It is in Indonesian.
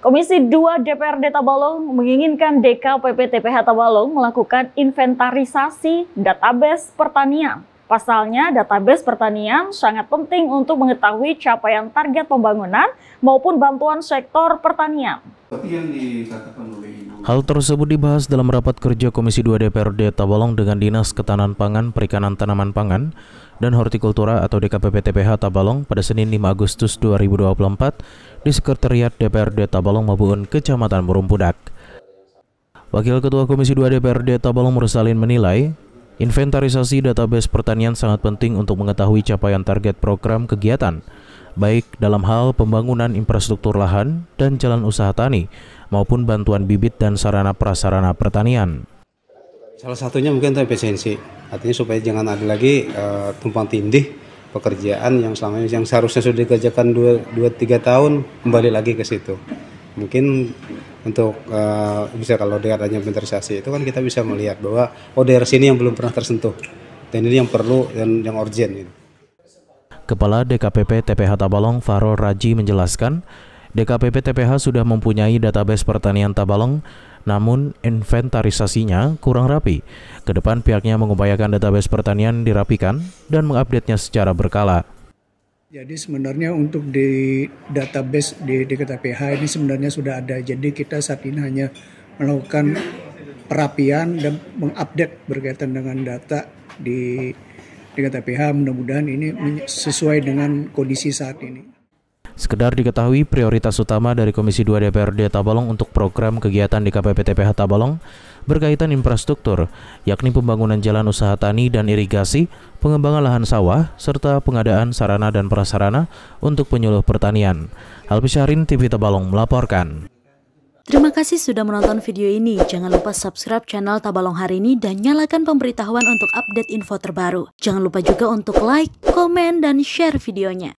Komisi 2 DPRD Tabalong menginginkan DKPP TPH Tabalong melakukan inventarisasi database pertanian. Pasalnya, database pertanian sangat penting untuk mengetahui capaian target pembangunan maupun bantuan sektor pertanian. Hal tersebut dibahas dalam rapat kerja Komisi 2 DPRD Tabalong dengan Dinas Ketahanan Pangan, Perikanan Tanaman Pangan, dan Hortikultura atau DKPP TPH Tabalong pada Senin 5 Agustus 2024 di Sekretariat DPRD Tabalong Mabuun, Kecamatan Murumpudak. Wakil Ketua Komisi 2 DPRD Tabalong Mursalin menilai, inventarisasi database pertanian sangat penting untuk mengetahui capaian target program kegiatan, baik dalam hal pembangunan infrastruktur lahan dan jalan usaha tani, maupun bantuan bibit dan sarana prasarana pertanian. Salah satunya mungkin itu efisiensi, artinya supaya jangan ada lagi uh, tumpang tindih pekerjaan yang selama ini yang seharusnya sudah dikerjakan 2-3 tahun kembali lagi ke situ. Mungkin untuk uh, bisa kalau dengan adanya itu kan kita bisa melihat bahwa oh daerah sini yang belum pernah tersentuh dan ini yang perlu dan yang urgent. Gitu. Kepala DKPP TPH Tabalong Farol Raji menjelaskan, DKPP TPH sudah mempunyai database pertanian Tabalong namun inventarisasinya kurang rapi. Kedepan pihaknya mengupayakan database pertanian dirapikan dan mengupdate-nya secara berkala. Jadi sebenarnya untuk di database di DKTPH ini sebenarnya sudah ada. Jadi kita saat ini hanya melakukan perapian dan mengupdate berkaitan dengan data di DKTPH. Mudah-mudahan ini sesuai dengan kondisi saat ini. Sekedar diketahui, prioritas utama dari Komisi 2 DPRD Tabalong untuk program kegiatan di KPPTPH Tabalong berkaitan infrastruktur, yakni pembangunan jalan usaha tani dan irigasi, pengembangan lahan sawah, serta pengadaan sarana dan prasarana untuk penyuluh pertanian. Syahrin, TV Tabalong melaporkan. Terima kasih sudah menonton video ini. Jangan lupa subscribe channel Tabalong hari ini dan nyalakan pemberitahuan untuk update info terbaru. Jangan lupa juga untuk like, komen, dan share videonya.